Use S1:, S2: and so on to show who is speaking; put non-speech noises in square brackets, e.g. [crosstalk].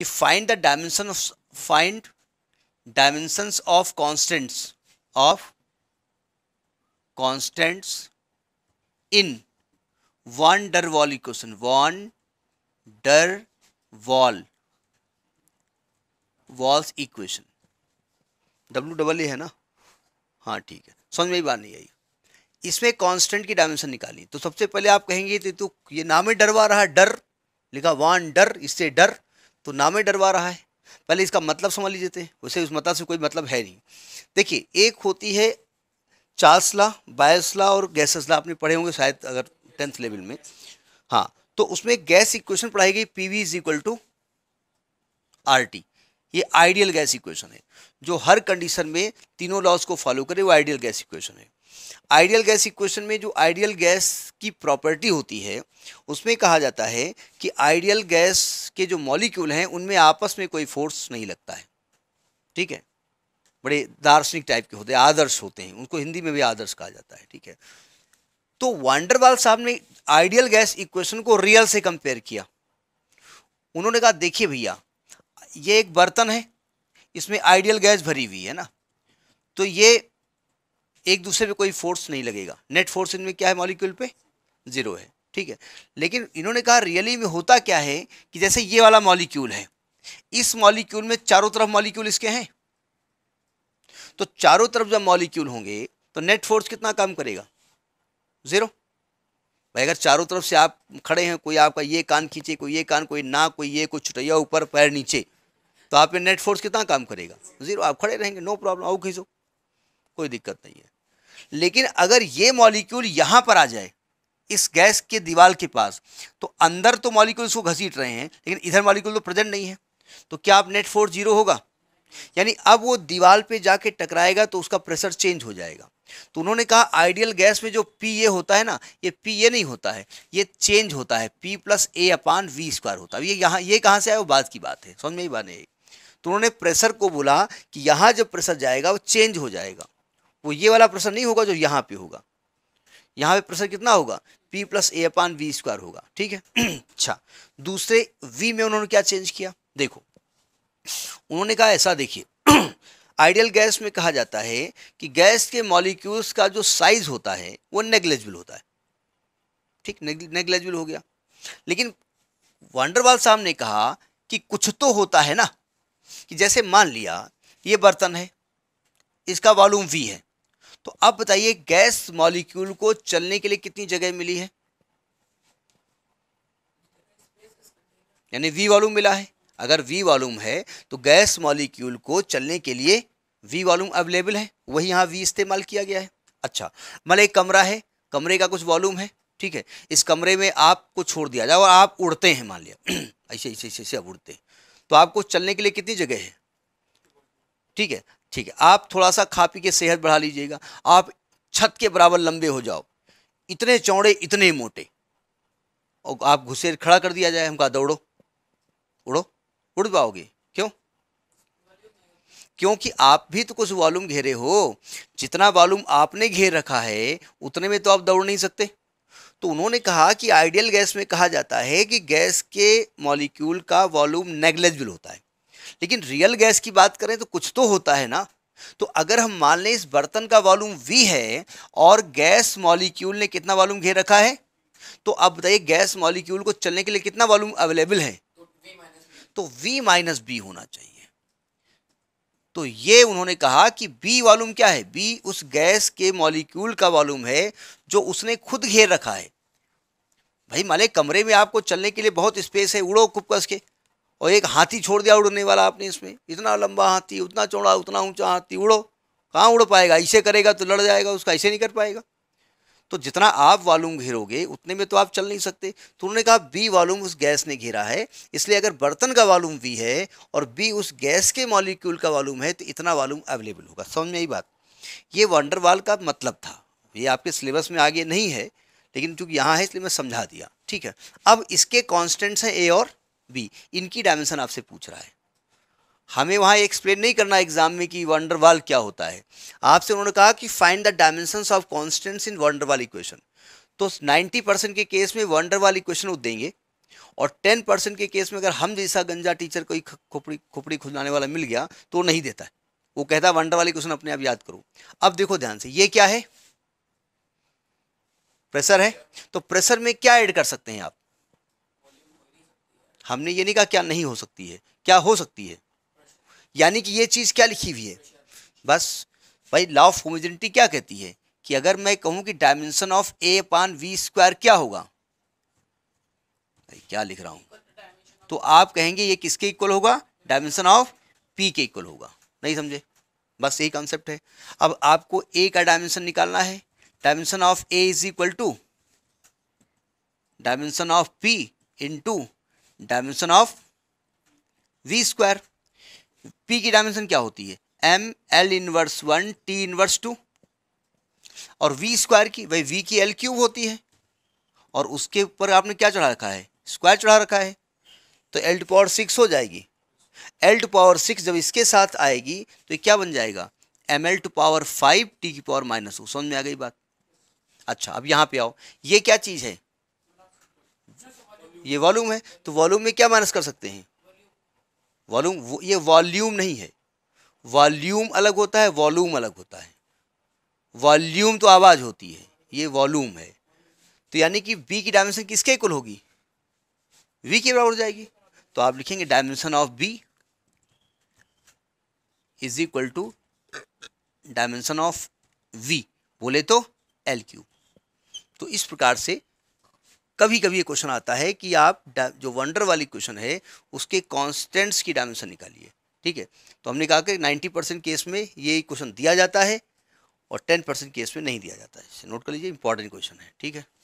S1: कि find the dimension of find dimensions of constants of constants in van der Waal equation van der Waal Waals equation W double A है ना हाँ ठीक है समझ में बात नहीं आई इसमें कांस्टेंट की डायमेंशन निकाली तो सबसे पहले आप कहेंगे तो, ये नाम ही डरवा रहा डर लिखा वन डर इससे डर तो नाम ही डरवा रहा है पहले इसका मतलब समझ लीजिए तो, वैसे उस मतलब से कोई मतलब है नहीं देखिए एक होती है चार्ल्सला बायसला और गैससला आपने पढ़े होंगे शायद अगर टेंथ लेवल में हाँ तो उसमें गैस इक्वेशन पढ़ाई गई P V is equal to R T ये आइडियल गैस इक्वेशन है जो हर कंडीशन में तीनों लॉज को फॉलो करे वो आइडियल गैस इक्वेशन है आइडियल गैस इक्वेशन में जो आइडियल गैस की प्रॉपर्टी होती है उसमें कहा जाता है कि आइडियल गैस के जो मॉलिक्यूल हैं उनमें आपस में कोई फोर्स नहीं लगता है ठीक है बड़े दार्शनिक टाइप के होते हैं आदर्श होते हैं उनको हिंदी में भी आदर्श कहा जाता है ठीक है तो वांडरवाल साहब ने आइडियल गैस इक्वेशन को रियल से कंपेयर किया उन्होंने कहा देखिए भैया ये एक बर्तन है इसमें आइडियल गैस भरी हुई है ना तो ये एक दूसरे पे कोई फोर्स नहीं लगेगा नेट फोर्स इनमें क्या है मॉलिक्यूल पे ज़ीरो है ठीक है लेकिन इन्होंने कहा रियली में होता क्या है कि जैसे ये वाला मॉलिक्यूल है इस मॉलिक्यूल में चारों तरफ मॉलिक्यूल इसके हैं तो चारों तरफ जब मॉलिक्यूल होंगे तो नेट फोर्स कितना काम करेगा ज़ीरो भाई अगर चारों तरफ से आप खड़े हैं कोई आपका ये कान खींचे कोई ये कान कोई ना कोई ये कोई छुटैया ऊपर पैर नीचे तो आप नेट फोर्स कितना काम करेगा ज़ीरो आप खड़े रहेंगे नो प्रॉब्लम आओ खींचो कोई दिक्कत नहीं है लेकिन अगर ये मॉलिक्यूल यहाँ पर आ जाए इस गैस के दीवाल के पास तो अंदर तो मॉलिक्यूल्स को घसीट रहे हैं लेकिन इधर मॉलिक्यूल तो प्रेजेंट नहीं है तो क्या आप नेट फोर्स जीरो होगा यानी अब वो दीवाल पे जाके टकराएगा तो उसका प्रेशर चेंज हो जाएगा तो उन्होंने कहा आइडियल गैस में जो पी ए होता है ना ये पी ए नहीं होता है ये चेंज होता है P plus A upon V square होता है ये यहाँ ये कहाँ से आया वो बाद की बात है समझ में ही बात नहीं तो उन्होंने प्रेशर को बोला कि यहाँ जब प्रेशर जाएगा वो चेंज हो जाएगा वो ये वाला प्रेशर नहीं होगा जो यहाँ पे होगा यहाँ पे प्रेशर कितना होगा P plus A upon V square होगा ठीक है [clears throat] अच्छा दूसरे वी में उन्होंने क्या चेंज किया देखो उन्होंने कहा ऐसा देखिए आइडियल [clears throat] गैस में कहा जाता है कि गैस के मॉलिक्यूल्स का जो साइज होता है वो नेग्लेजिबल होता है ठीक नेग्लेजिबल हो गया लेकिन वंडरवाल साहब ने कहा कि कुछ तो होता है ना कि जैसे मान लिया ये बर्तन है इसका वॉल्यूम वी है तो अब बताइए गैस मॉलिक्यूल को चलने के लिए कितनी जगह मिली है यानी वी वॉल्यूम मिला है अगर वी वॉल्यूम है तो गैस मॉलिक्यूल को चलने के लिए वी वॉल्यूम अवेलेबल है वही यहां वी इस्तेमाल किया गया है अच्छा मतलब एक कमरा है कमरे का कुछ वॉल्यूम है ठीक है इस कमरे में आपको छोड़ दिया जाए और आप उड़ते हैं मान लिया [clears throat] ऐसे ऐसे ऐसे अब उड़ते हैं तो आपको चलने के लिए कितनी जगह है ठीक है ठीक है आप थोड़ा सा खा पी के सेहत बढ़ा लीजिएगा आप छत के बराबर लंबे हो जाओ इतने चौड़े इतने मोटे और आप घुसे खड़ा कर दिया जाए हम कहा दौड़ो उड़ो उड़ पाओगे क्यों क्योंकि आप भी तो कुछ वॉल्यूम घेरे हो जितना वॉल्यूम आपने घेर रखा है उतने में तो आप दौड़ नहीं सकते तो उन्होंने कहा कि आइडियल गैस में कहा जाता है कि गैस के मॉलिक्यूल का वॉल्यूम नेग्लेजिबल होता है लेकिन रियल गैस की बात करें तो कुछ तो होता है ना तो अगर हम मान लें इस बर्तन का वॉल्यूम वी है और गैस मॉलिक्यूल ने कितना वॉल्यूम घेर रखा है तो अब बताइए गैस मॉलिक्यूल को चलने के लिए कितना वॉल्यूम अवेलेबल है तो V माइनस बी होना चाहिए तो ये उन्होंने कहा कि बी वॉल्यूम क्या है बी उस गैस के मॉलिक्यूल का वॉल्यूम है जो उसने खुद घेर रखा है भाई माले कमरे में आपको चलने के लिए बहुत स्पेस है उड़ो कुप कस के और एक हाथी छोड़ दिया उड़ने वाला आपने इसमें इतना लंबा हाथी उतना चौड़ा उतना ऊंचा हाथी उड़ो कहाँ उड़ पाएगा ऐसे करेगा तो लड़ जाएगा उसका ऐसे नहीं कर पाएगा तो जितना आप वालूम घेरोगे उतने में तो आप चल नहीं सकते तो उन्होंने कहा बी वालूम उस गैस ने घेरा है इसलिए अगर बर्तन का वालूम वी है और बी उस गैस के मॉलिक्यूल का वालूम है तो इतना वालूम अवेलेबल होगा समझ में आई बात ये वंडरवाल का मतलब था ये आपके सिलेबस में आगे नहीं है लेकिन चूंकि यहाँ है इसलिए मैं समझा दिया ठीक है अब इसके कॉन्स्टेंट्स हैं ए और बी इनकी डायमेंशन आपसे पूछ रहा है हमें वहां एक्सप्लेन नहीं करना एग्जाम में कि वंडरवाल क्या होता है आपसे उन्होंने कहा कि find the dimension of constants in van der Waal equation तो 90 परसेंट के केस में वंडरवाल इक्वेशन वो देंगे और 10 परसेंट के केस में अगर हम जैसा गंजा टीचर कोई खोपड़ी खोपड़ी खुलाने वाला मिल गया तो नहीं देता है वो कहता है वंडरवाल इक्वेशन अपने आप याद करो अब देखो ध्यान से ये क्या है प्रेशर है तो प्रेशर में क्या ऐड कर सकते हैं आप हमने ये नहीं कहा क्या नहीं हो सकती है क्या हो सकती है यानी कि ये चीज़ क्या लिखी हुई है बस भाई लॉ ऑफ होमोजेनिटी क्या कहती है कि अगर मैं कहूँ कि डायमेंशन ऑफ ए पान वी स्क्वायर क्या होगा क्या लिख रहा हूँ तो आप कहेंगे ये किसके इक्वल होगा डायमेंशन ऑफ पी के इक्वल होगा नहीं समझे बस यही कॉन्सेप्ट है अब आपको ए का डायमेंशन निकालना है dimension of A is equal to dimension of P into dimension of V square P की डायमेंशन क्या होती है M L inverse one T inverse two और वी स्क्वायर की भाई वी की एल क्यूब होती है और उसके ऊपर आपने क्या चढ़ा रखा है स्क्वायर चढ़ा रखा है तो एल टू पावर सिक्स हो जाएगी एल टू पावर सिक्स जब इसके साथ आएगी तो क्या बन जाएगा M L to power five T की पावर माइनस टू समझ में आ गई बात अच्छा अब यहाँ पे आओ ये क्या चीज़ है ये वॉल्यूम है तो वॉल्यूम में क्या माइनस कर सकते हैं वॉल्यूम ये वॉल्यूम नहीं है वॉल्यूम अलग होता है वॉल्यूम अलग होता है वॉल्यूम तो आवाज़ होती है ये वॉल्यूम है तो यानी कि बी की डायमेंशन किसके इक्वल होगी वी के बराबर हो जाएगी तो आप लिखेंगे dimension of B is equal to dimension of V बोले तो एल क्यूब तो इस प्रकार से कभी कभी ये क्वेश्चन आता है कि आप जो वंडर वाली क्वेश्चन है उसके कॉन्स्टेंट्स की डायमेंशन निकालिए ठीक है तो हमने कहा कि 90 परसेंट केस में ये क्वेश्चन दिया जाता है और 10 परसेंट केस में नहीं दिया जाता है इसे नोट कर लीजिए इंपॉर्टेंट क्वेश्चन है ठीक है